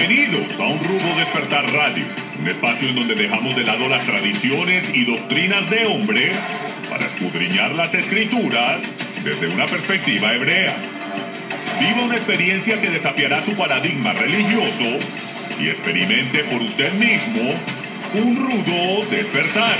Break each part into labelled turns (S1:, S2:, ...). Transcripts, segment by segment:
S1: Bienvenidos a un Rudo despertar radio, un espacio en donde dejamos de lado las tradiciones y doctrinas de hombres para escudriñar las escrituras desde una perspectiva hebrea. Viva una experiencia que desafiará su paradigma religioso y experimente por usted mismo un rudo despertar.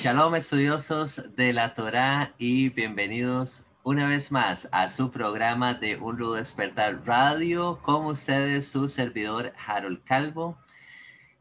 S1: Shalom estudiosos de la Torah y bienvenidos una vez más a su programa de Un Rudo Despertar Radio, con ustedes su servidor Harold Calvo.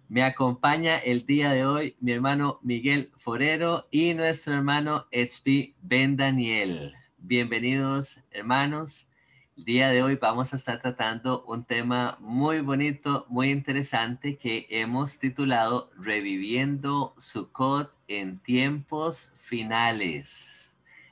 S1: Me acompaña el día de hoy mi hermano Miguel Forero y nuestro hermano HP Ben Daniel. Bienvenidos hermanos. El día de hoy vamos a estar tratando un tema muy bonito, muy interesante que hemos titulado Reviviendo Sukkot en tiempos finales.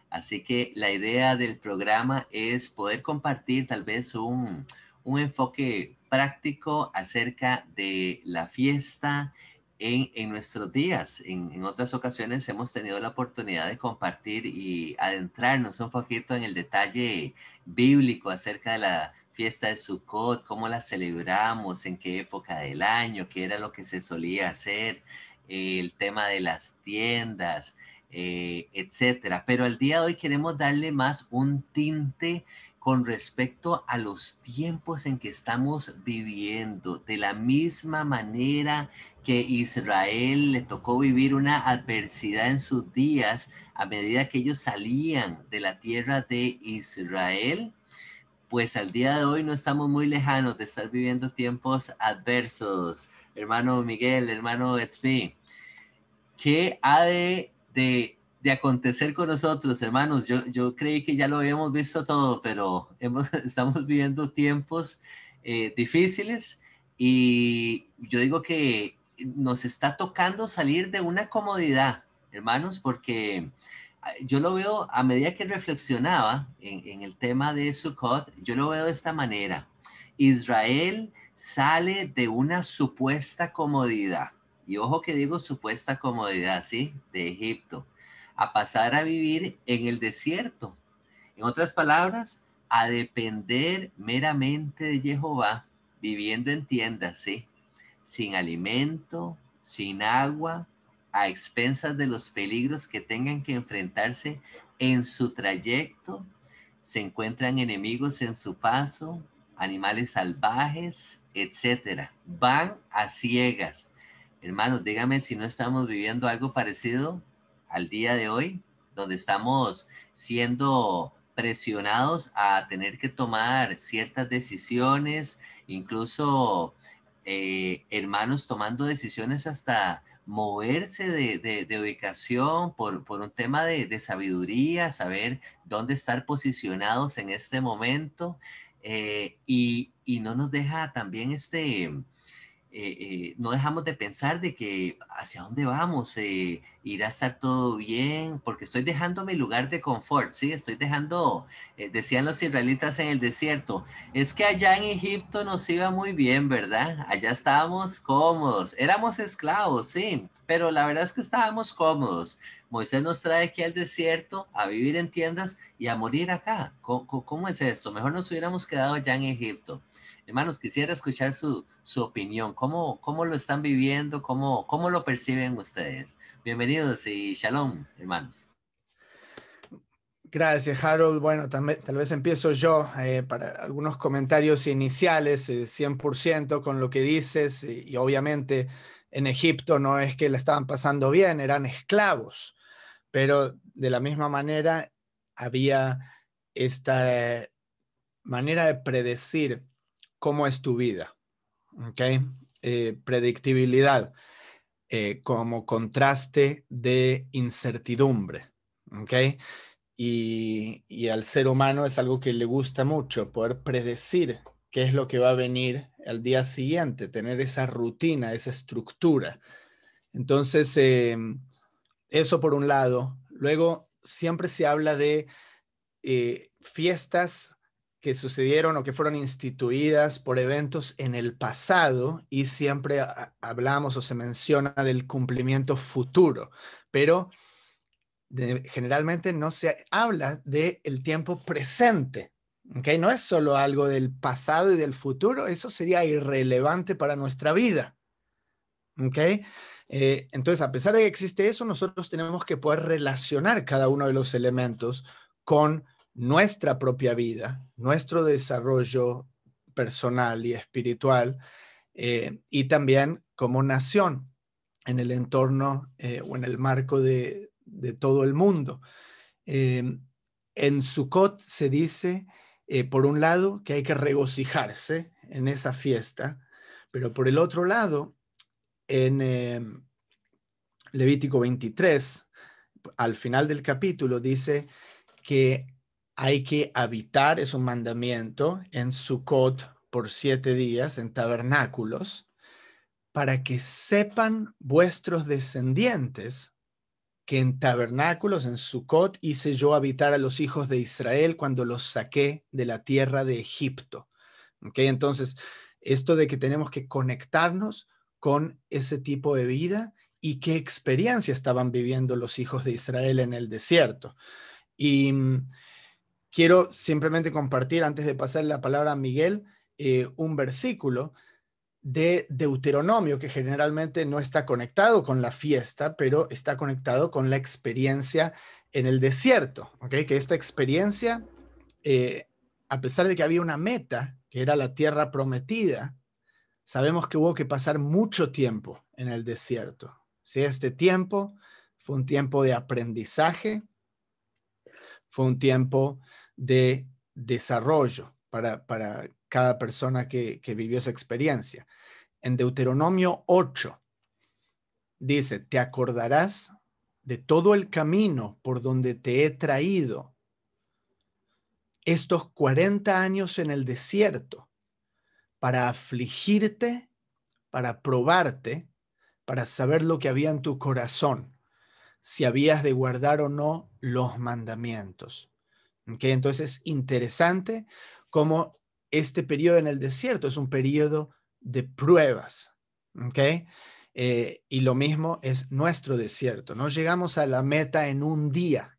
S1: Así que la idea del programa es poder compartir tal vez un, enfoque práctico acerca de la fiesta en, nuestros días. En, otras ocasiones hemos tenido la oportunidad de compartir y adentrarnos un poquito en el detalle bíblico acerca de la fiesta de Sukkot, cómo la celebramos, en qué época del año, qué era lo que se solía hacer, el tema de las tiendas, eh, etcétera. Pero al día de hoy queremos darle más un tinte con respecto a los tiempos en que estamos viviendo. De la misma manera que Israel le tocó vivir una adversidad en sus días a medida que ellos salían de la tierra de Israel, pues al día de hoy no estamos muy lejanos de estar viviendo tiempos adversos. Hermano Miguel, hermano Etzmi, ¿qué ha de de, acontecer con nosotros, hermanos. Yo, yo creí que ya lo habíamos visto todo, pero estamos viviendo tiempos eh, difíciles y yo digo que nos está tocando salir de una comodidad, hermanos, porque ah, yo lo veo a medida que reflexionaba en, en el tema de Sukkot, yo lo veo de esta manera. Israel sale de una supuesta comodidad y ojo que digo supuesta comodidad, ¿sí? De Egipto, a pasar a vivir en el desierto. En otras palabras, a depender meramente de Jehová, viviendo en tiendas, ¿sí? Sin alimento, sin agua, a expensas de los peligros que tengan que enfrentarse en su trayecto. Se encuentran enemigos en su paso, animales salvajes, etc. Van a ciegas. Hermanos, dígame si no estamos viviendo algo parecido al día de hoy, donde estamos siendo presionados a tener que tomar ciertas decisiones, incluso eh, hermanos tomando decisiones hasta moverse de, ubicación por, un tema de, sabiduría, saber dónde estar posicionados en este momento eh, y, no nos deja también este eh, eh, no dejamos de pensar de que hacia dónde vamos, eh, irá a estar todo bien, porque estoy dejando mi lugar de confort, ¿sí? Estoy dejando, eh, decían los israelitas en el desierto, es que allá en Egipto nos iba muy bien, ¿verdad? Allá estábamos cómodos, éramos esclavos, sí, pero la verdad es que estábamos cómodos. Moisés nos trae aquí al desierto a vivir en tiendas y a morir acá. cómo es esto? Mejor nos hubiéramos quedado allá en Egipto. Hermanos, quisiera escuchar su, opinión. ¿Cómo, ¿Cómo lo están viviendo? ¿Cómo, ¿Cómo lo perciben ustedes? Bienvenidos y shalom, hermanos.
S2: Gracias, Harold. Bueno, tal vez empiezo yo eh, para algunos comentarios iniciales, 100% eh, con lo que dices. Y, y, obviamente en Egipto no es que la estaban pasando bien, eran esclavos, pero de la misma manera había esta eh, manera de predecir cómo es tu vida. ¿ok? Eh, predictibilidad eh, como contraste de incertidumbre. ¿ok? Y, al ser humano es algo que le gusta mucho, poder predecir qué es lo que va a venir al día siguiente, tener esa rutina, esa estructura. Entonces, em, eso por un lado. Luego, siempre se habla de eh, fiestas que sucedieron o que fueron instituidas por eventos en el pasado y siempre hablamos o se menciona del cumplimiento futuro, pero generalmente no se habla del el tiempo presente. ¿okay? No es solo algo del pasado y del futuro, eso sería irrelevante para nuestra vida. ¿okay? Eh, entonces, a pesar de que existe eso, nosotros tenemos que poder relacionar cada uno de los elementos con nuestra propia vida, nuestro desarrollo personal y espiritual, eh, y también como nación en el entorno eh, o en el marco de, todo el mundo. Em, en Sukkot se dice, eh, por un lado, que hay que regocijarse en esa fiesta, pero por el otro lado, en em, Levítico 23, al final del capítulo, dice que hay que habitar, es un mandamiento, en Sukkot por siete días, en tabernáculos, para que sepan vuestros descendientes que en tabernáculos, en Sukkot, hice yo habitar a los hijos de Israel cuando los saqué de la tierra de Egipto. ¿Okay? Entonces, esto de que tenemos que conectarnos con ese tipo de vida y qué experiencia estaban viviendo los hijos de Israel en el desierto. Y mm, quiero simplemente compartir, antes de pasar la palabra a Miguel, eh, un versículo de Deuteronomio, que generalmente no está conectado con la fiesta, pero está conectado con la experiencia en el desierto, que esta experiencia, eh, a pesar de que había una meta, que era la tierra prometida, sabemos que hubo que pasar mucho tiempo en el desierto. Este tiempo fue un tiempo de aprendizaje, fue un tiempo de desarrollo para, cada persona que, que vivió esa experiencia. En Deuteronomio 8 dice, te acordarás de todo el camino por donde te he traído estos 40 años en el desierto para afligirte, para probarte, para saber lo que había en tu corazón si habías de guardar o no los mandamientos. ¿Okay? Entonces es interesante cómo este periodo en el desierto es un periodo de pruebas. Eh, y lo mismo es nuestro desierto. No llegamos a la meta en un día.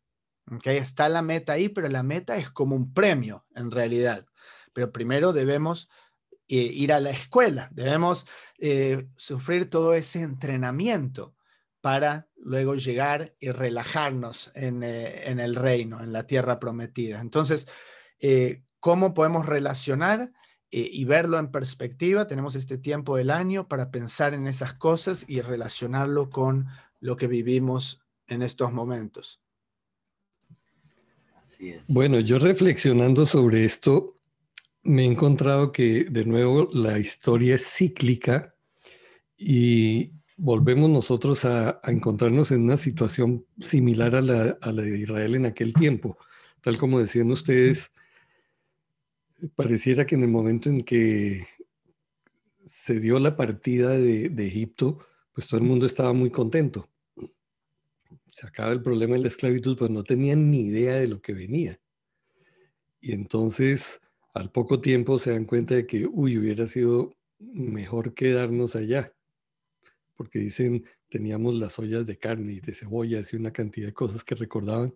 S2: ¿okay? Está la meta ahí, pero la meta es como un premio en realidad. Pero primero debemos eh, ir a la escuela, debemos eh, sufrir todo ese entrenamiento para luego llegar y relajarnos eh, en, el reino, en la tierra prometida. Entonces, eh, ¿cómo podemos relacionar? Eh, y verlo en perspectiva. Tenemos este tiempo del año para pensar en esas cosas y relacionarlo con lo que vivimos en estos momentos.
S3: Bueno, yo reflexionando sobre esto, me he encontrado que de nuevo la historia es cíclica y volvemos nosotros a, encontrarnos en una situación similar a la, de Israel en aquel tiempo. Tal como decían ustedes, pareciera que en el momento en que se dio la partida de, de Egipto, pues todo el mundo estaba muy contento. Se acaba el problema de la esclavitud, pues no tenían ni idea de lo que venía. Y entonces, al poco tiempo se dan cuenta de que, uy, hubiera sido mejor quedarnos allá porque dicen, teníamos las ollas de carne y de cebollas y una cantidad de cosas que recordaban.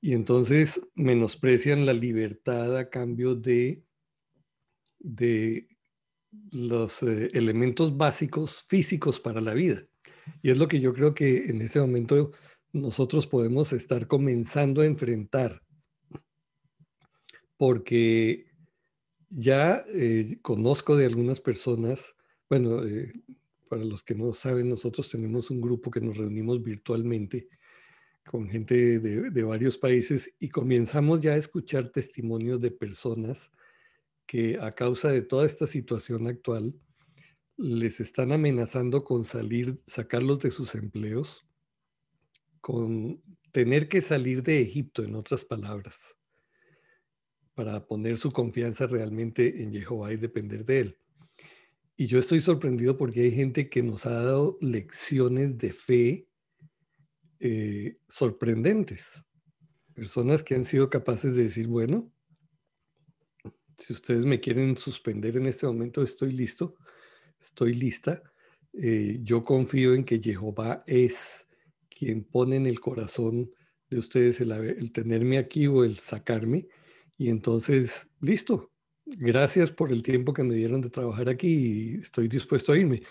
S3: Y entonces menosprecian la libertad a cambio de, de los eh, elementos básicos físicos para la vida. Y es lo que yo creo que en este momento nosotros podemos estar comenzando a enfrentar, porque ya eh, conozco de algunas personas, bueno, eh, para los que no saben, nosotros tenemos un grupo que nos reunimos virtualmente con gente de, de varios países y comenzamos ya a escuchar testimonios de personas que a causa de toda esta situación actual les están amenazando con salir, sacarlos de sus empleos, con tener que salir de Egipto, en otras palabras, para poner su confianza realmente en Jehová y depender de él. Y yo estoy sorprendido porque hay gente que nos ha dado lecciones de fe eh, sorprendentes. Personas que han sido capaces de decir, bueno, si ustedes me quieren suspender en este momento, estoy listo, estoy lista. Eh, yo confío en que Jehová es quien pone en el corazón de ustedes el tenerme aquí o el sacarme. Y entonces, listo, gracias por el tiempo que me dieron de trabajar aquí y estoy dispuesto a irme.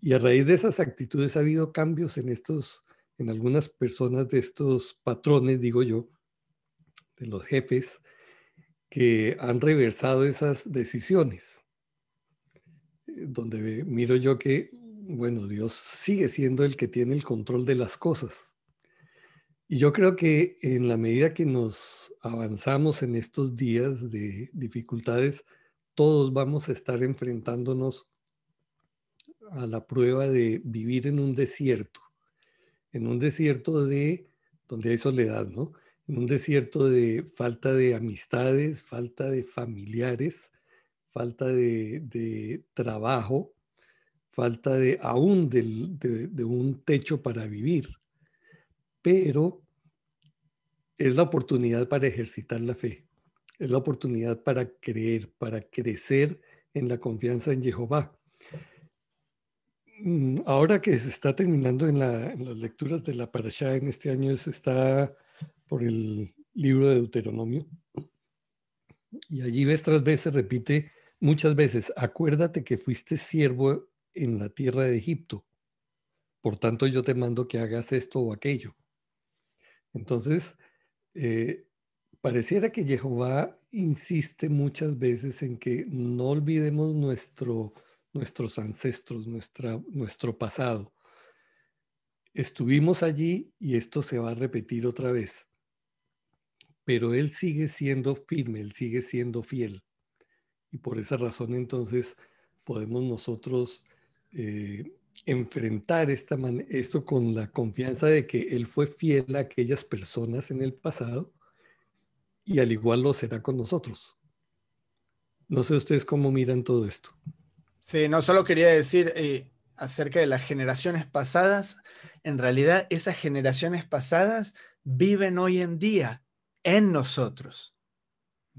S3: Y a raíz de esas actitudes ha habido cambios en estos, en algunas personas de estos patrones, digo yo, de los jefes, que han reversado esas decisiones. Eh, donde miro yo que, bueno, Dios sigue siendo el que tiene el control de las cosas. Y yo creo que en la medida que nos avanzamos en estos días de dificultades, todos vamos a estar enfrentándonos a la prueba de vivir en un desierto, en un desierto de donde hay soledad, ¿no? En un desierto de falta de amistades, falta de familiares, falta de, trabajo, falta de aún de un techo para vivir pero es la oportunidad para ejercitar la fe, es la oportunidad para creer, para crecer en la confianza en Jehová. Mm, ahora que se está terminando en, las lecturas de la Parashá, en este año se está por el libro de Deuteronomio, y allí ves tras veces repite muchas veces, acuérdate que fuiste siervo en la tierra de Egipto, por tanto yo te mando que hagas esto o aquello. Entonces, eh, pareciera que Jehová insiste muchas veces en que no olvidemos nuestro, nuestros ancestros, nuestro pasado. Estuvimos allí y esto se va a repetir otra vez. Pero Él sigue siendo firme, Él sigue siendo fiel. Y por esa razón entonces podemos nosotros eh, enfrentar esto con la confianza de que Él fue fiel a aquellas personas en el pasado y al igual lo será con nosotros. No sé ustedes cómo miran todo esto.
S2: Sí, no solo quería decir eh, acerca de las generaciones pasadas, en realidad esas generaciones pasadas viven hoy en día en nosotros.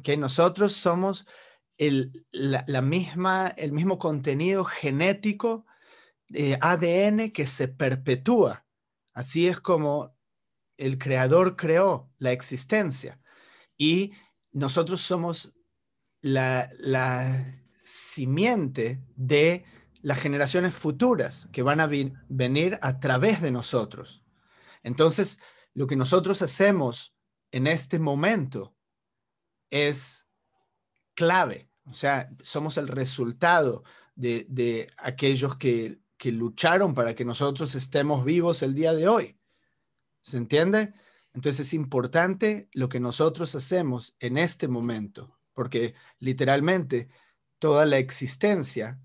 S2: Que nosotros somos la misma, el mismo contenido genético eh, ADN que se perpetúa. Así es como el creador creó la existencia. Y nosotros somos la, simiente de las generaciones futuras que van a venir a través de nosotros. Entonces, lo que nosotros hacemos en este momento es clave. O sea, somos el resultado de aquellos que que lucharon para que nosotros estemos vivos el día de hoy. ¿Se entiende? Entonces es importante lo que nosotros hacemos en este momento, porque literalmente toda la existencia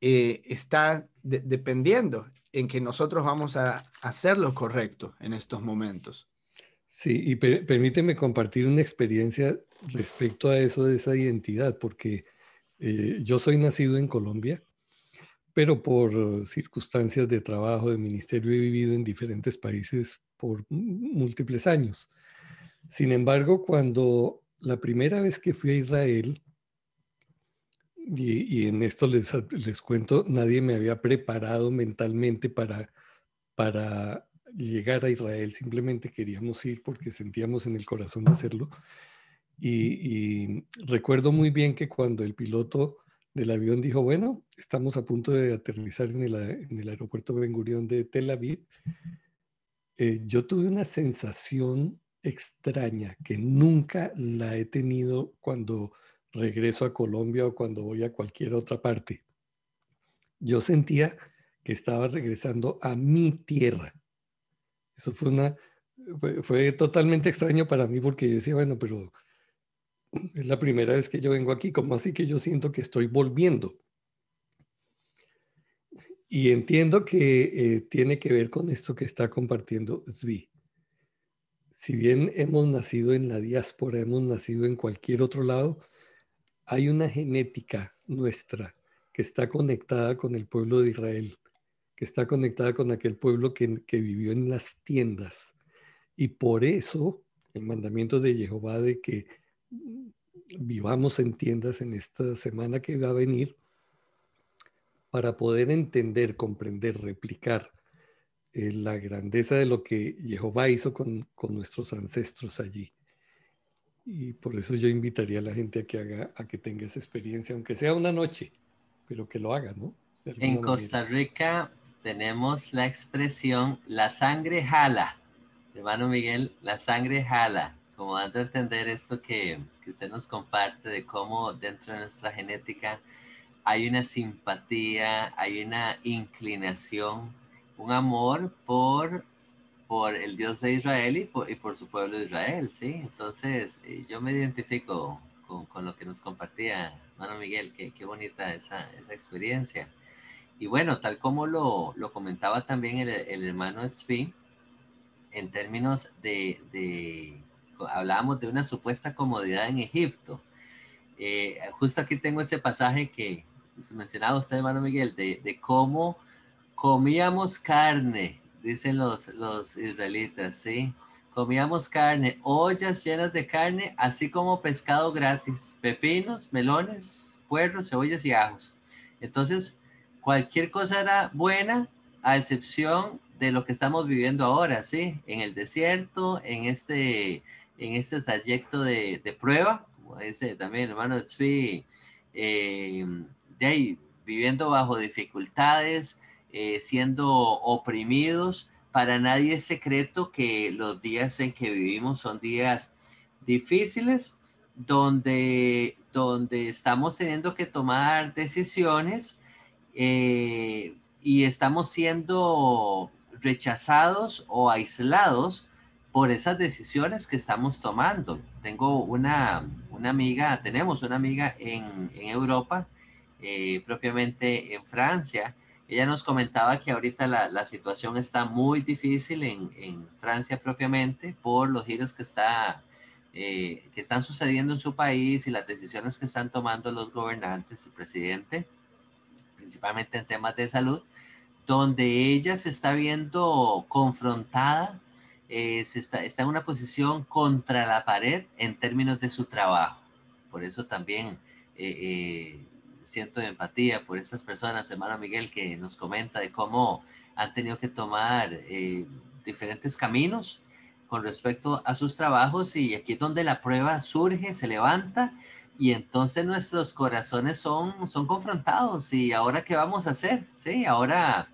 S2: eh, está dependiendo en que nosotros vamos a hacer lo correcto en estos momentos.
S3: Sí, y permíteme compartir una experiencia respecto a eso de esa identidad, porque eh, yo soy nacido en Colombia, pero por circunstancias de trabajo, de ministerio, he vivido en diferentes países por múltiples años. Sin embargo, cuando la primera vez que fui a Israel, y, en esto les, les, cuento, nadie me había preparado mentalmente para, para llegar a Israel, simplemente queríamos ir porque sentíamos en el corazón de hacerlo. y recuerdo muy bien que cuando el piloto del avión dijo, bueno, estamos a punto de aterrizar en el, aeropuerto Ben Gurión de Tel Aviv. Eh, yo tuve una sensación extraña que nunca la he tenido cuando regreso a Colombia o cuando voy a cualquier otra parte. Yo sentía que estaba regresando a mi tierra. Eso fue una, fue, fue totalmente extraño para mí porque yo decía, bueno, pero es la primera vez que yo vengo aquí, como así que yo siento que estoy volviendo. Y entiendo que eh, tiene que ver con esto que está compartiendo Zvi. Si bien hemos nacido en la diáspora, hemos nacido en cualquier otro lado, hay una genética nuestra que está conectada con el pueblo de Israel, que está conectada con aquel pueblo que vivió en las tiendas. Y por eso el mandamiento de Jehová de que vivamos en tiendas en esta semana que va a venir para poder entender, comprender, replicar eh, la grandeza de lo que Jehová hizo con, nuestros ancestros allí. Y por eso yo invitaría a la gente a que haga, a que tenga esa experiencia, aunque sea una noche, pero que lo haga, ¿no? En Costa
S1: Rica tenemos la expresión la sangre jala. Hermano Miguel, la sangre jala como dando a entender esto que, que usted nos comparte de cómo dentro de nuestra genética hay una simpatía, hay una inclinación, un amor por, por el Dios de Israel y por, su pueblo de Israel, ¿sí? Entonces, eh, yo me identifico con, con lo que nos compartía hermano Miguel, qué, qué bonita esa, esa, experiencia. Y bueno, tal como lo, lo comentaba también el, el hermano Xvi, en términos de, de pues, hablábamos de una supuesta comodidad en Egipto. Eh, justo aquí tengo ese pasaje que mencionaba usted, hermano Miguel, de, cómo comíamos carne, dicen los, los israelitas, ¿sí? Comíamos carne, ollas llenas de carne, así como pescado gratis, pepinos, melones, puerros, cebollas y ajos. Entonces, cualquier cosa era buena, a excepción de lo que estamos viviendo ahora, ¿sí? En el desierto, en este en este trayecto de, prueba, como dice también hermano eh, de ahí, viviendo bajo dificultades, eh, siendo oprimidos. Para nadie es secreto que los días en que vivimos son días difíciles, donde, donde estamos teniendo que tomar decisiones eh, y estamos siendo rechazados o aislados por esas decisiones que estamos tomando. Tengo una, amiga, tenemos una amiga en, Europa, eh, propiamente en Francia. Ella nos comentaba que ahorita la, situación está muy difícil en, Francia propiamente por los giros que, está, eh, que están sucediendo en su país y las decisiones que están tomando los gobernantes, el presidente, principalmente en temas de salud, donde ella se está viendo confrontada eh, está, está en una posición contra la pared en términos de su trabajo. Por eso también eh, eh, siento empatía por estas personas, hermano Miguel, que nos comenta de cómo han tenido que tomar diferentes caminos con respecto a sus trabajos y aquí es donde la prueba surge, se levanta y entonces nuestros corazones son, son confrontados y ahora qué vamos a hacer, ¿sí? Ahora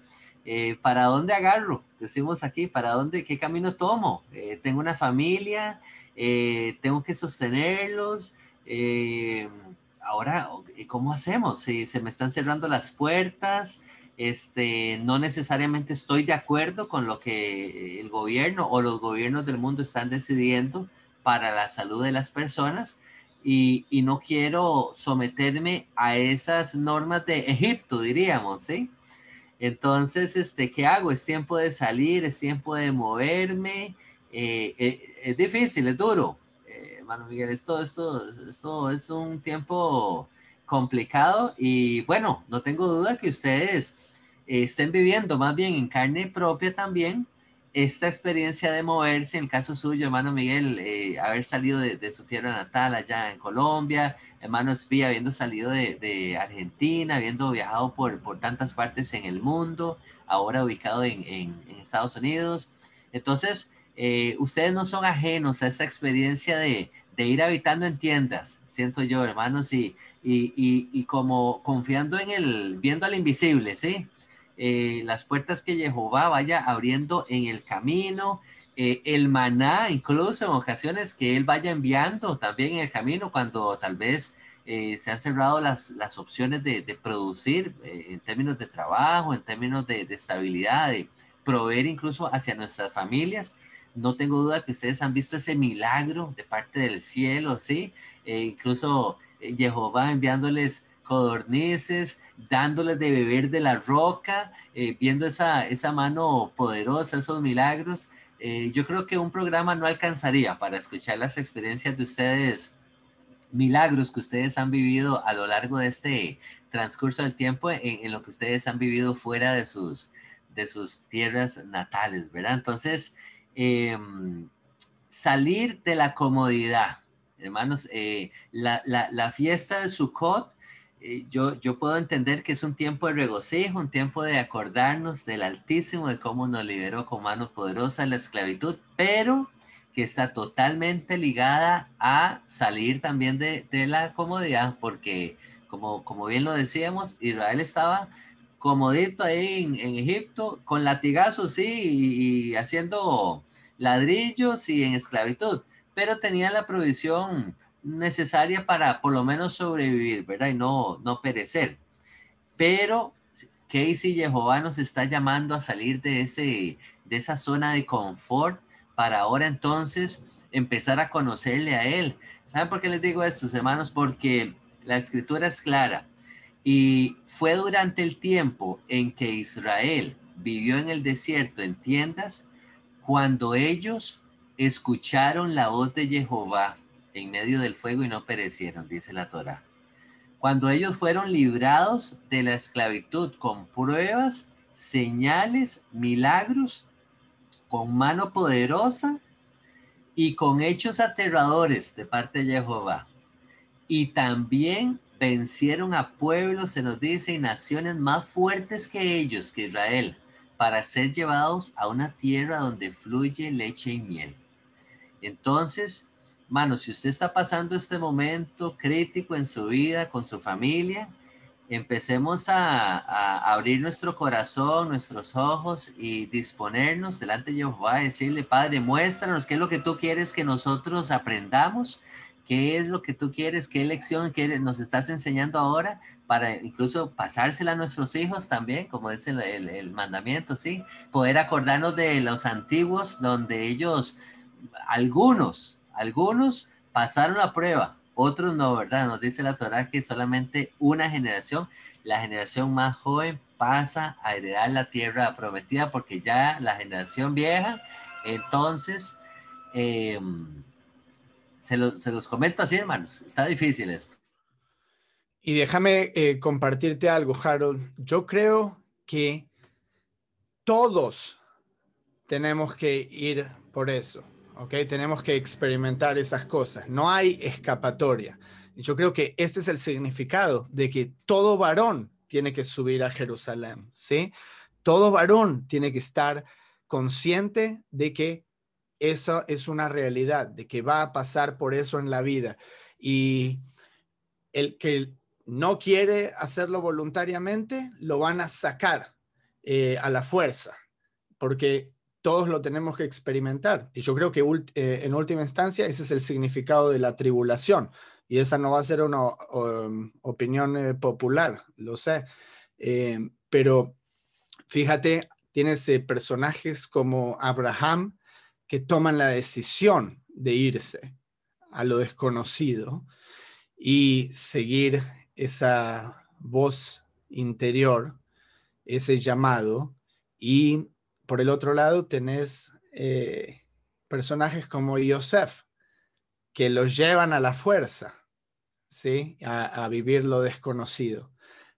S1: eh, ¿para dónde agarro? Decimos aquí, ¿para dónde, qué camino tomo? Eh, tengo una familia, eh, tengo que sostenerlos. ahora, ¿cómo hacemos? Si se me están cerrando las puertas, este, no necesariamente estoy de acuerdo con lo que el gobierno o los gobiernos del mundo están decidiendo para la salud de las personas. Y, y no quiero someterme a esas normas de Egipto, diríamos, ¿sí? Entonces, este, ¿qué hago? Es tiempo de salir, es tiempo de moverme. Eh, eh, es difícil, es duro. Eh, Miguel, esto, esto es un tiempo complicado y bueno, no tengo duda que ustedes eh, estén viviendo más bien en carne propia también esta experiencia de moverse, en el caso suyo, hermano Miguel, eh, haber salido de, su tierra natal allá en Colombia, hermano Espía, habiendo salido de, Argentina, habiendo viajado por, por tantas partes en el mundo, ahora ubicado en, Estados Unidos. Entonces, eh, ustedes no son ajenos a esa experiencia de, de ir habitando en tiendas, siento yo, hermanos, y, y, y, como confiando en el, viendo al invisible, ¿sí? Eh, las puertas que Jehová vaya abriendo en el camino, eh, el maná, incluso en ocasiones que Él vaya enviando también en el camino cuando tal vez eh, se han cerrado las, las opciones de, producir en términos de trabajo, en términos de, estabilidad, de proveer incluso hacia nuestras familias no tengo duda que ustedes han visto ese milagro de parte del cielo, ¿sí? incluso Jehová enviándoles codornices, dándoles de beber de la roca, eh, viendo esa, esa mano poderosa, esos milagros. Eh, yo creo que un programa no alcanzaría para escuchar las experiencias de ustedes, milagros que ustedes han vivido a lo largo de este transcurso del tiempo en, lo que ustedes han vivido fuera de sus, de sus tierras natales, ¿verdad? Entonces, em, salir de la comodidad, hermanos, eh, la, la, la, fiesta de Sukkot eh, yo, yo puedo entender que es un tiempo de regocijo, un tiempo de acordarnos del Altísimo, de cómo nos liberó con manos poderosa la esclavitud, pero que está totalmente ligada a salir también de, la comodidad, porque como, como bien lo decíamos, Israel estaba comodito ahí en, en, Egipto, con latigazos, sí, y, haciendo ladrillos y en esclavitud, pero tenía la provisión necesaria para por lo menos sobrevivir, ¿verdad? Y no, no perecer. Pero y Jehová nos está llamando a salir de, ese, de esa zona de confort para ahora entonces empezar a conocerle a Él. ¿Saben por qué les digo esto, hermanos? Porque la escritura es clara. Y fue durante el tiempo en que Israel vivió en el desierto en tiendas, cuando ellos escucharon la voz de Jehová en medio del fuego y no perecieron, dice la Torá. Cuando ellos fueron librados de la esclavitud con pruebas, señales, milagros, con mano poderosa y con hechos aterradores de parte de Jehová. Y también vencieron a pueblos, se nos dice, y naciones más fuertes que ellos, que Israel, para ser llevados a una tierra donde fluye leche y miel. Entonces, Mano, si usted está pasando este momento crítico en su vida, con su familia, empecemos a, abrir nuestro corazón, nuestros ojos y disponernos delante de Jehová, decirle, Padre, muéstranos qué es lo que tú quieres que nosotros aprendamos, qué es lo que tú quieres, qué lección que nos estás enseñando ahora para incluso pasársela a nuestros hijos también, como dice el, el, mandamiento, ¿sí? Poder acordarnos de los antiguos donde ellos, algunos, algunos pasaron la prueba, otros no, ¿verdad? Nos dice la Torah que solamente una generación, la generación más joven, pasa a heredar la tierra prometida porque ya la generación vieja, entonces, em,
S2: se, los
S1: comento así, hermanos, está difícil esto.
S2: Y déjame eh, compartirte algo, Harold. Yo creo que todos tenemos que ir por eso. Tenemos que experimentar esas cosas. No hay escapatoria. Yo creo que este es el significado de que todo varón tiene que subir a Jerusalén, ¿sí? Todo varón tiene que estar consciente de que eso es una realidad, de que va a pasar por eso en la vida. Y el que no quiere hacerlo voluntariamente, lo van a sacar eh, a la fuerza, porque todos lo tenemos que experimentar. Y yo creo que eh, en última instancia ese es el significado de la tribulación. Y esa no va a ser una um, opinión eh, popular, lo sé. Eh, pero fíjate, tienes personajes como Abraham que toman la decisión de irse a lo desconocido y seguir esa voz interior, ese llamado y por el otro lado tenés eh, personajes como Yosef, que los llevan a la fuerza, ¿sí? A, vivir lo desconocido.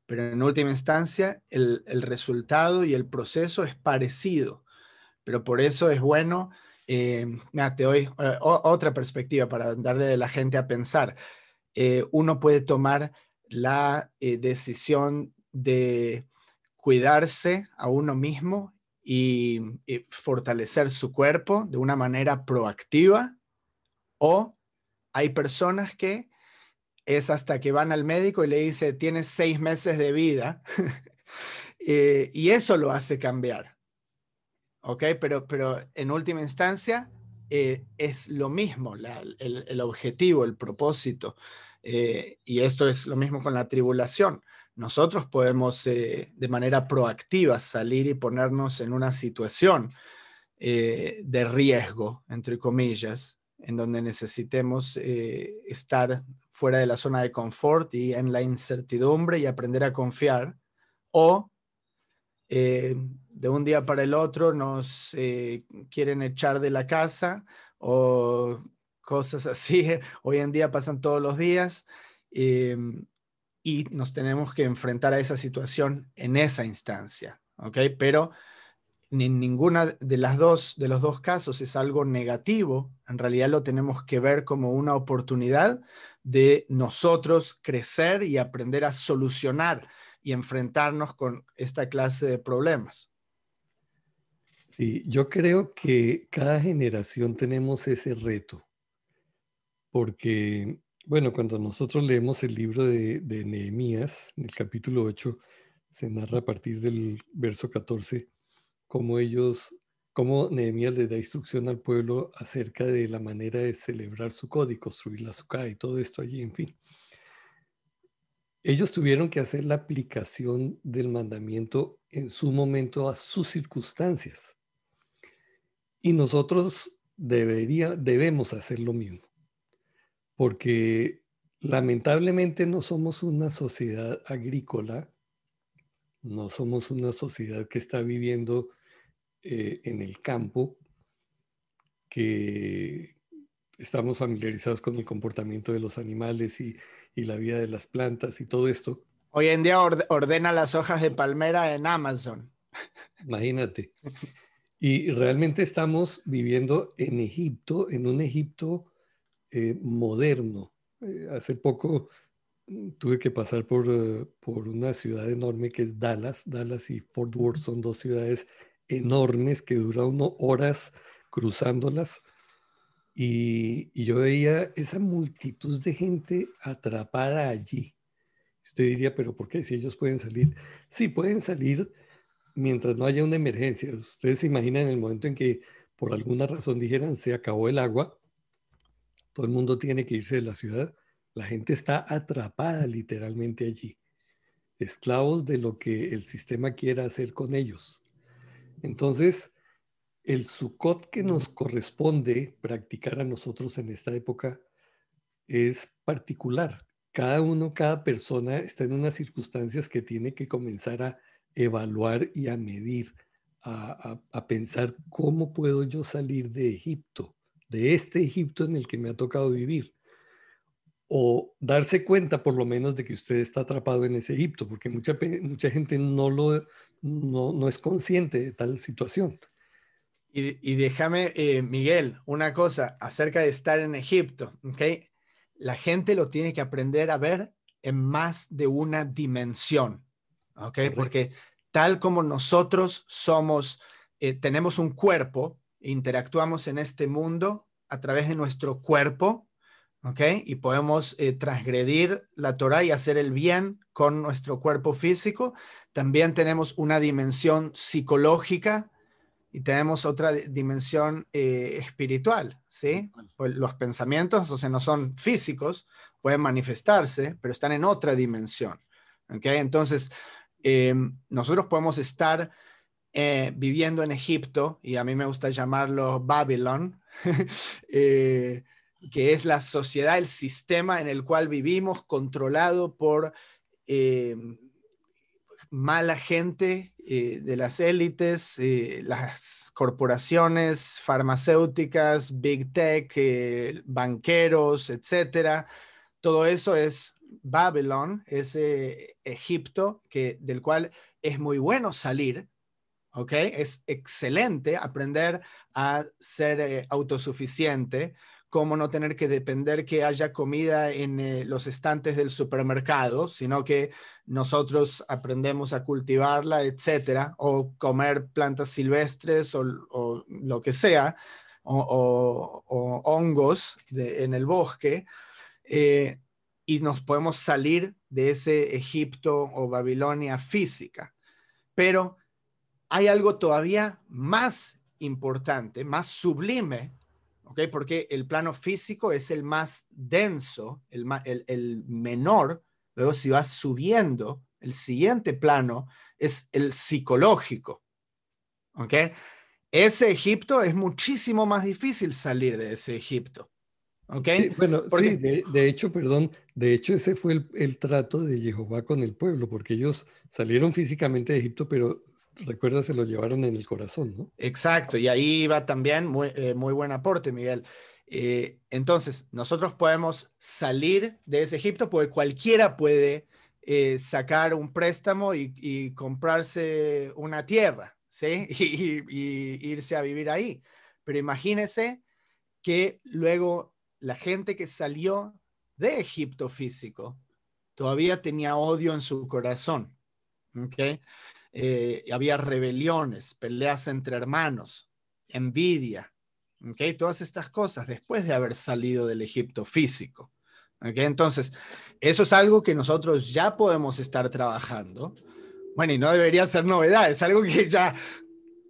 S2: Pero en última instancia, el, resultado y el proceso es parecido. Pero por eso es bueno, eh, te doy eh, otra perspectiva para darle a la gente a pensar. uno puede tomar la decisión de cuidarse a uno mismo y, fortalecer su cuerpo de una manera proactiva o hay personas que es hasta que van al médico y le dice, tienes seis meses de vida. Eh, y eso lo hace cambiar. Pero, pero en última instancia eh, es lo mismo, el, objetivo, el propósito. Eh, y esto es lo mismo con la tribulación nosotros podemos eh, de manera proactiva salir y ponernos en una situación eh, de riesgo, entre comillas, en donde necesitemos eh, estar fuera de la zona de confort y en la incertidumbre y aprender a confiar, o de un día para el otro nos quieren echar de la casa o cosas así, hoy en día pasan todos los días y nos tenemos que enfrentar a esa situación en esa instancia, ¿ok? Pero en ninguna de las dos de los dos casos es algo negativo, en realidad lo tenemos que ver como una oportunidad de nosotros crecer y aprender a solucionar y enfrentarnos con esta clase de problemas.
S3: Sí, yo creo que cada generación tenemos ese reto, porque bueno, cuando nosotros leemos el libro de, Nehemías, en el capítulo 8, se narra a partir del verso 14 cómo ellos, cómo Nehemías le da instrucción al pueblo acerca de la manera de celebrar su código, construir la casa y todo esto allí, en fin. Ellos tuvieron que hacer la aplicación del mandamiento en su momento a sus circunstancias. Y nosotros debería, debemos hacer lo mismo porque lamentablemente no somos una sociedad agrícola, no somos una sociedad que está viviendo eh, en el campo, que estamos familiarizados con el comportamiento de los animales y, la vida de las plantas y todo esto.
S2: Hoy en día ordena las hojas de palmera en Amazon.
S3: Imagínate. Y realmente estamos viviendo en Egipto, en un Egipto eh, moderno. Eh, hace poco mm, tuve que pasar eh, por, una ciudad enorme que es Dallas. Dallas y Fort Worth son dos ciudades enormes que dura uno horas cruzándolas. Y, y, yo veía esa multitud de gente atrapada allí. Usted diría, pero ¿por qué? Si ellos pueden salir. Sí, pueden salir mientras no haya una emergencia. Ustedes se imaginan el momento en que por alguna razón dijeran se acabó el agua, todo el mundo tiene que irse de la ciudad, la gente está atrapada literalmente allí, esclavos de lo que el sistema quiera hacer con ellos. Entonces, el Sukkot que nos corresponde practicar a nosotros en esta época es particular. Cada uno, cada persona está en unas circunstancias que tiene que comenzar a evaluar y a medir, a, a pensar cómo puedo yo salir de Egipto de este Egipto en el que me ha tocado vivir. O darse cuenta por lo menos de que usted está atrapado en ese Egipto, porque mucha, mucha gente no, lo, no, es consciente
S2: de tal situación. Y, déjame, eh, Miguel, una cosa acerca de estar en Egipto. ¿okay? La gente lo tiene que aprender a ver en más de una dimensión. ¿okay? Porque tal como nosotros somos, eh, tenemos un cuerpo, interactuamos en este mundo a través de nuestro cuerpo, ¿ok? Y podemos eh, transgredir la Torah y hacer el bien con nuestro cuerpo físico. También tenemos una dimensión psicológica y tenemos otra dimensión eh, espiritual, ¿sí? Pues, los pensamientos, o sea, no son físicos, pueden manifestarse, pero están en otra dimensión, ¿ok? Entonces, eh, nosotros podemos estar eh, viviendo en Egipto, y a mí me gusta llamarlo Babylon, eh, que es la sociedad, el sistema en el cual vivimos, controlado por eh, mala gente de las élites, las corporaciones farmacéuticas, big tech, banqueros, etcétera. Todo eso es Babylon, ese Egipto que, del cual es muy bueno salir, ¿ok? Es excelente aprender a ser eh, autosuficiente, como no tener que depender que haya comida en eh, los estantes del supermercado, sino que nosotros aprendemos a cultivarla, etcétera, o comer plantas silvestres o, lo que sea, o, hongos en el bosque. Eh, y nos podemos salir de ese Egipto o Babilonia física. Pero hay algo todavía más importante, más sublime, ¿ok? porque el plano físico es el más denso, el, el, menor, luego si vas subiendo, el siguiente plano es el psicológico. Ese Egipto es muchísimo más difícil salir de ese Egipto.
S3: ¿Okay? bueno, de, hecho, perdón, de hecho ese fue el, el, trato de Jehová con el pueblo, porque ellos salieron físicamente de Egipto, pero Recuerda, se lo llevaron
S2: en el corazón, ¿no? Exacto, y ahí va también eh, muy, buen aporte, Miguel. Eh, entonces, nosotros podemos salir de ese Egipto porque cualquiera puede eh, sacar un préstamo y, comprarse una tierra, ¿sí? Y, irse a vivir ahí. Pero imagínese que luego la gente que salió de Egipto físico todavía tenía odio en su corazón. ¿okay? Eh, había rebeliones, peleas entre hermanos, envidia, ¿ok? todas estas cosas después de haber salido del Egipto físico. ¿okay? Entonces, eso es algo que nosotros ya podemos estar trabajando. Bueno, y no debería ser novedad, es algo que ya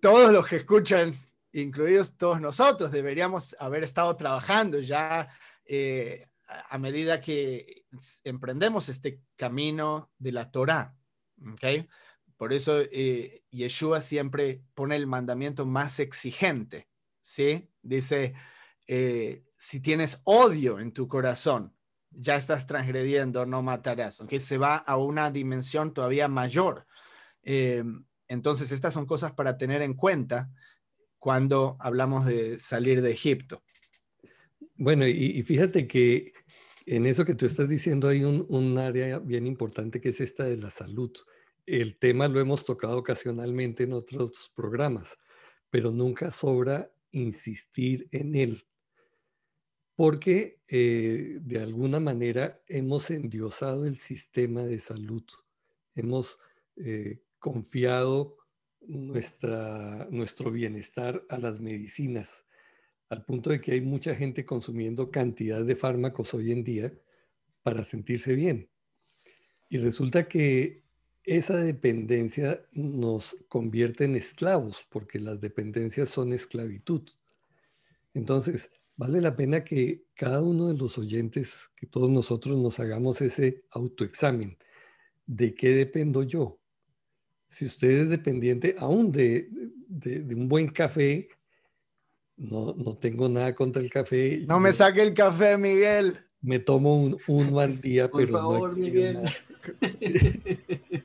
S2: todos los que escuchan, incluidos todos nosotros, deberíamos haber estado trabajando ya eh, a medida que emprendemos este camino de la Torah. ¿ok? Por eso eh, Yeshua siempre pone el mandamiento más exigente, ¿sí? Dice, eh, si tienes odio en tu corazón, ya estás transgrediendo, no matarás, aunque se va a una dimensión todavía mayor. Eh, entonces, estas son cosas para tener en cuenta cuando hablamos de salir de Egipto.
S3: Bueno, y, fíjate que en eso que tú estás diciendo hay un, área bien importante que es esta de la salud el tema lo hemos tocado ocasionalmente en otros programas, pero nunca sobra insistir en él, porque eh, de alguna manera hemos endiosado el sistema de salud, hemos eh, confiado nuestra, nuestro bienestar a las medicinas, al punto de que hay mucha gente consumiendo cantidad de fármacos hoy en día para sentirse bien. Y resulta que esa dependencia nos convierte en esclavos, porque las dependencias son esclavitud. Entonces, vale la pena que cada uno de los oyentes, que todos nosotros nos hagamos ese autoexamen. ¿De qué dependo yo? Si usted es dependiente aún de, un buen café, no, tengo nada contra el café. No me
S2: saque el café, Miguel.
S3: Me tomo un, uno día, Por pero favor,
S2: Miguel.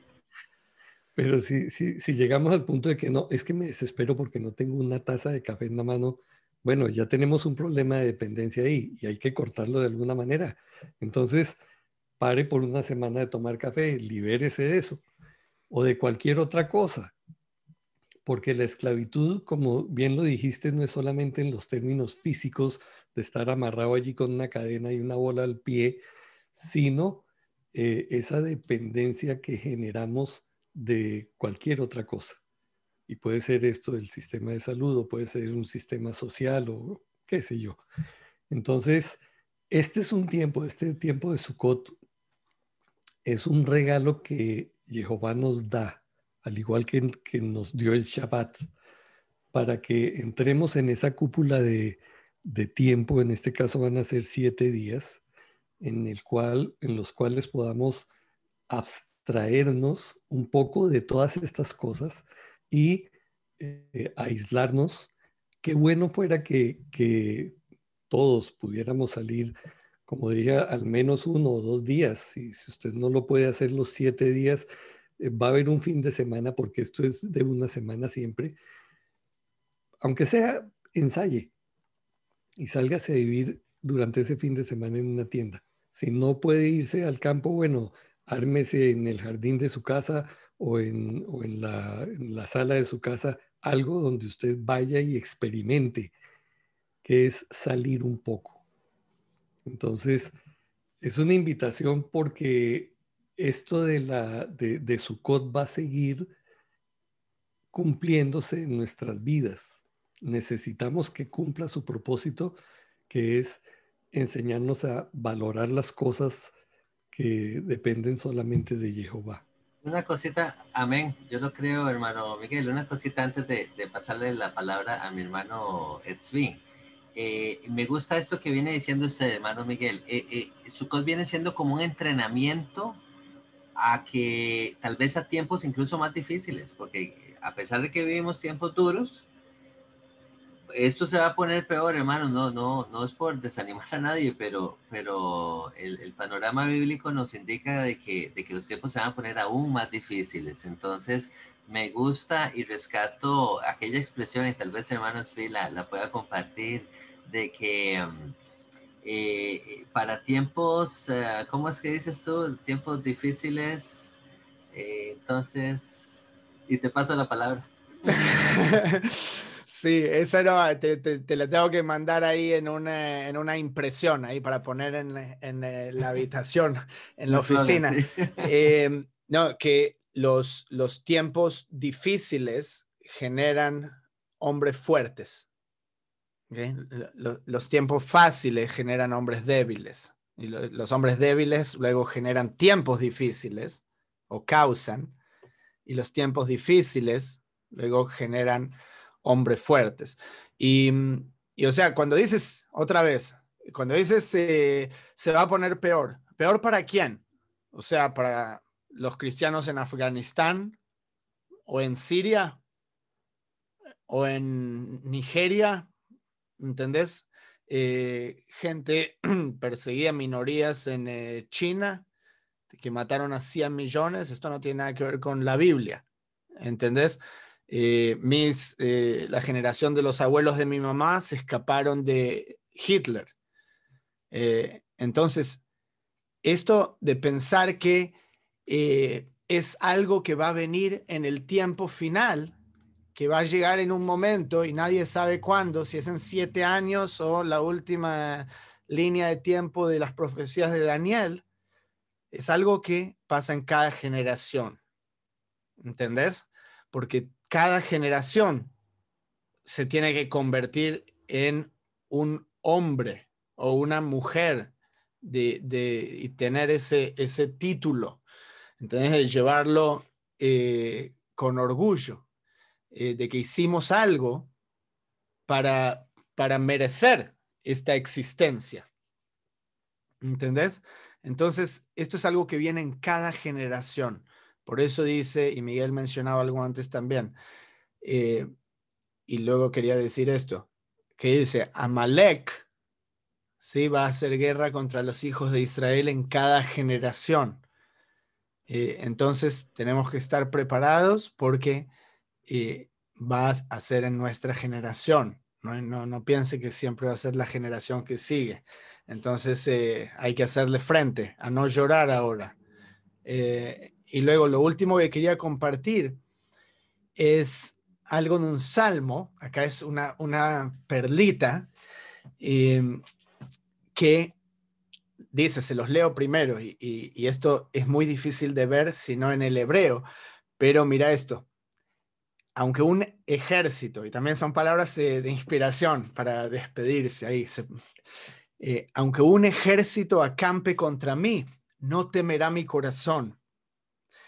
S3: Pero si, si, llegamos al punto de que no, es que me desespero porque no tengo una taza de café en la mano, bueno, ya tenemos un problema de dependencia ahí y hay que cortarlo de alguna manera. Entonces, pare por una semana de tomar café, libérese de eso o de cualquier otra cosa. Porque la esclavitud, como bien lo dijiste, no es solamente en los términos físicos de estar amarrado allí con una cadena y una bola al pie, sino eh, esa dependencia que generamos de cualquier otra cosa. Y puede ser esto del sistema de salud o puede ser un sistema social o qué sé yo. Entonces, este es un tiempo, este tiempo de Sukkot es un regalo que Jehová nos da, al igual que, que nos dio el Shabbat, para que entremos en esa cúpula de, tiempo, en este caso van a ser siete días, en, el cual, en los cuales podamos abstraer traernos un poco de todas estas cosas y eh, aislarnos. Qué bueno fuera que, todos pudiéramos salir, como dije al menos uno o dos días. Y si usted no lo puede hacer los siete días, eh, va a haber un fin de semana, porque esto es de una semana siempre. Aunque sea, ensaye y sálgase a vivir durante ese fin de semana en una tienda. Si no puede irse al campo, bueno, ármese en el jardín de su casa o en, o en, la, sala de su casa algo donde usted vaya y experimente, que es salir un poco. Entonces, es una invitación porque esto de, la, de, de Sukkot va a seguir cumpliéndose en nuestras vidas. Necesitamos que cumpla su propósito, que es enseñarnos a valorar las cosas que dependen solamente de Jehová.
S1: Una cosita, amén. Yo lo creo, hermano Miguel. Una cosita antes de, pasarle la palabra a mi hermano Edsby. Eh, me gusta esto que viene diciendo usted, hermano Miguel. Eh, eh, su eh, viene siendo como un entrenamiento a que tal vez a tiempos incluso más difíciles, porque a pesar de que vivimos tiempos duros, esto se va a poner peor, hermano. No, no, no es por desanimar a nadie, pero, pero el, panorama bíblico nos indica de que, de que los tiempos se van a poner aún más difíciles. Entonces, me gusta y rescato aquella expresión, y tal vez hermano Spi la, la, pueda compartir, de que mm, eh, para tiempos, eh, ¿cómo es que dices tú? Tiempos difíciles. Eh, entonces, y te paso la palabra.
S2: Sí, esa te, te, te, la tengo que mandar ahí en una, en una impresión, ahí para poner en, en eh, la habitación, en la oficina. Em, no, que los, los tiempos difíciles generan hombres fuertes. Los, los, tiempos fáciles generan hombres débiles. Y los hombres débiles luego generan tiempos difíciles o causan. Y los tiempos difíciles luego generan hombres fuertes. Mm, y, o sea, cuando dices, otra vez, cuando dices eh, se va a poner peor, ¿peor para quién? O sea, para los cristianos en Afganistán o en Siria o en Nigeria, ¿entendés? Eh, gente perseguida, minorías en eh, China, que mataron a 100 millones, esto no tiene nada que ver con la Biblia, ¿entendés? Eh, mis, eh, la generación de los abuelos de mi mamá se escaparon de Hitler. Eh, entonces, esto de pensar que es algo que va a venir en el tiempo final, que va a llegar en un momento y nadie sabe cuándo, si es en siete años o la última línea de tiempo de las profecías de Daniel, es algo que pasa en cada generación. ¿Entendés? porque cada generación se tiene que convertir en un hombre o una mujer de, y tener ese, título. Entonces, llevarlo eh, con orgullo, eh, de que hicimos algo para, para merecer esta existencia. ¿Entendés? Entonces, esto es algo que viene en cada generación. Por eso dice, y Miguel mencionaba algo antes también, eh, y luego quería decir esto, que dice, Amalek sí va a hacer guerra contra los hijos de Israel en cada generación. Eh, entonces tenemos que estar preparados porque eh, va a ser en nuestra generación. No, piense que siempre va a ser la generación que sigue. Entonces hay que hacerle frente, a no llorar ahora. Y luego lo último que quería compartir es algo de un salmo, acá es una, perlita, em, que dice, se los leo primero, y, esto es muy difícil de ver si no en el hebreo, pero mira esto, aunque un ejército, y también son palabras eh, de, inspiración para despedirse ahí, eh, aunque un ejército acampe contra mí, no temerá mi corazón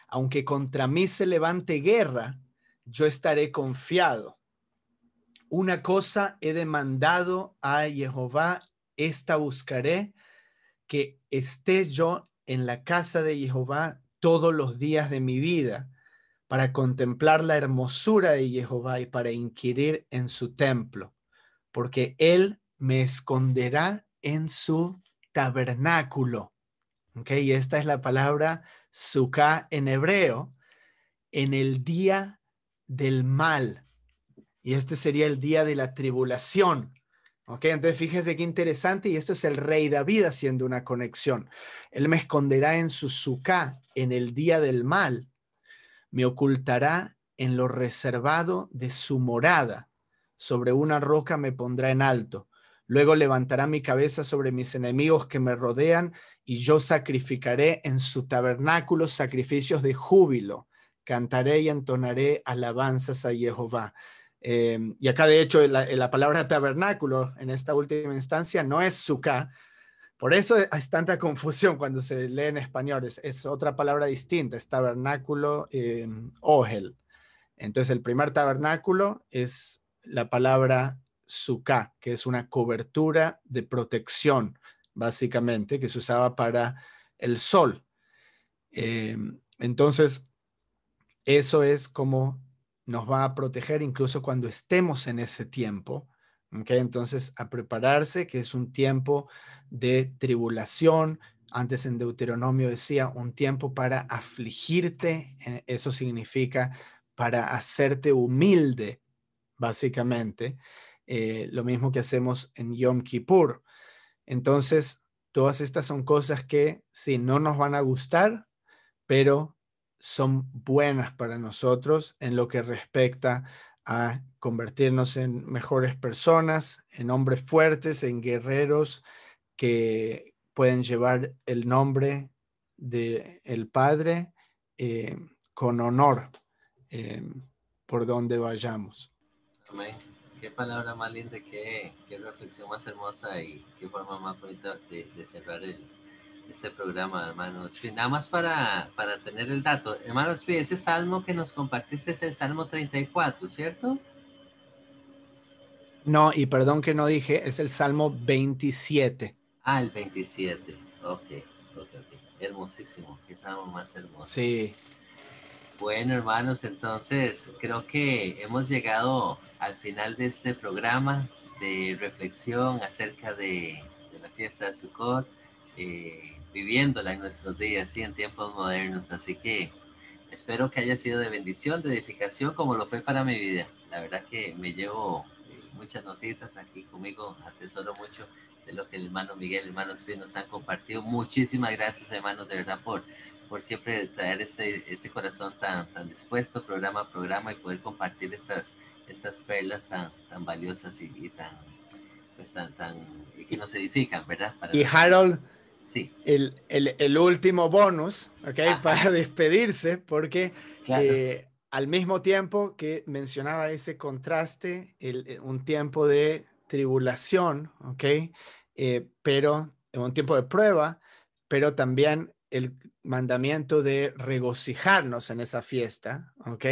S2: aunque contra mí se levante guerra, yo estaré confiado. Una cosa he demandado a Jehová, esta buscaré, que esté yo en la casa de Jehová todos los días de mi vida, para contemplar la hermosura de Jehová y para inquirir en su templo, porque él me esconderá en su tabernáculo. Ok, esta es la palabra Sukkah en hebreo, en el día del mal. Y este sería el día de la tribulación. Ok, entonces fíjese qué interesante. Y esto es el rey David haciendo una conexión. Él me esconderá en su Sukkah en el día del mal. Me ocultará en lo reservado de su morada. Sobre una roca me pondrá en alto. Luego levantará mi cabeza sobre mis enemigos que me rodean y yo sacrificaré en su tabernáculo sacrificios de júbilo, cantaré y entonaré alabanzas a Jehová. Em, y acá, de hecho, la, palabra tabernáculo en esta última instancia no es suka, Por eso hay tanta confusión cuando se lee en español. Es, otra palabra distinta, es tabernáculo ogel. Em, Entonces, el primer tabernáculo es la palabra suka que es una cobertura de protección básicamente, que se usaba para el sol. Eh, entonces, eso es como nos va a proteger incluso cuando estemos en ese tiempo. Entonces, a prepararse, que es un tiempo de tribulación. Antes en Deuteronomio decía un tiempo para afligirte. Eh, eso significa para hacerte humilde, básicamente. Eh, lo mismo que hacemos en Yom Kippur. Entonces, todas estas son cosas que sí, no nos van a gustar, pero son buenas para nosotros en lo que respecta a convertirnos en mejores personas, en hombres fuertes, en guerreros que pueden llevar el nombre del el Padre eh, con honor eh, por donde vayamos.
S1: Amén qué palabra más linda, qué, reflexión más hermosa y qué forma más bonita de, de cerrar este programa, hermano Nada más para, para tener el dato. Hermano ese salmo que nos compartiste es el Salmo 34, ¿cierto?
S2: No, y perdón que no dije, es el Salmo 27.
S1: Ah, el 27. Ok, ok, ok. Hermosísimo. Qué salmo más hermoso. Sí. Bueno, hermanos, entonces creo que hemos llegado al final de este programa de reflexión acerca de, la fiesta de Sucor, eh, viviéndola en nuestros días, y en tiempos modernos. Así que espero que haya sido de bendición, de edificación, como lo fue para mi vida. La verdad que me llevo eh, muchas notitas aquí conmigo, atesoro mucho de lo que el hermano Miguel, el hermano Espino nos han compartido. Muchísimas gracias, hermanos, de verdad, por por siempre traer ese, ese corazón tan, tan dispuesto programa a programa y poder compartir estas, estas perlas tan, tan valiosas y, pues, tan, tan, y que nos edifican,
S2: ¿verdad? y Harold, sí. el, el, el último bonus, ¿ok? Para despedirse, porque eh, al mismo tiempo que mencionaba ese contraste, el, eh, un tiempo de tribulación, ¿ok? Eh, pero en un tiempo de prueba, pero también el mandamiento de regocijarnos en esa fiesta, ¿ok?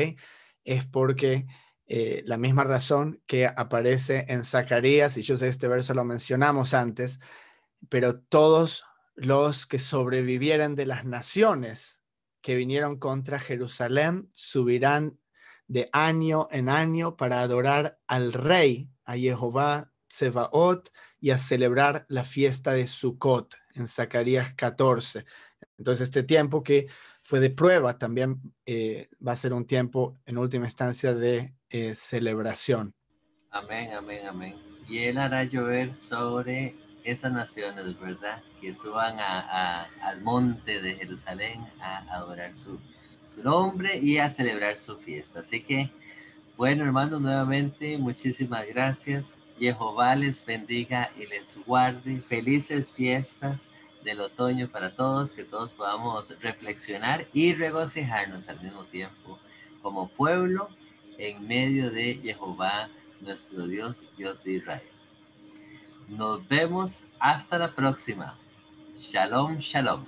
S2: Es porque eh, la misma razón que aparece en Zacarías, y yo sé este verso lo mencionamos antes, pero todos los que sobrevivieran de las naciones que vinieron contra Jerusalén subirán de año en año para adorar al rey, a Jehová Tsebaot, y a celebrar la fiesta de Sukkot en Zacarías 14. Entonces, este tiempo que fue de prueba también eh, va a ser un tiempo, en última instancia, de eh, celebración.
S1: Amén, amén, amén. Y Él hará llover sobre esas naciones, ¿verdad? Que suban al monte de Jerusalén a adorar su, su nombre y a celebrar su fiesta. Así que, bueno, hermanos, nuevamente, muchísimas gracias. Jehová les bendiga y les guarde. Felices fiestas del otoño para todos, que todos podamos reflexionar y regocijarnos al mismo tiempo como pueblo en medio de Jehová, nuestro Dios, Dios de Israel. Nos vemos hasta
S2: la próxima. Shalom, shalom.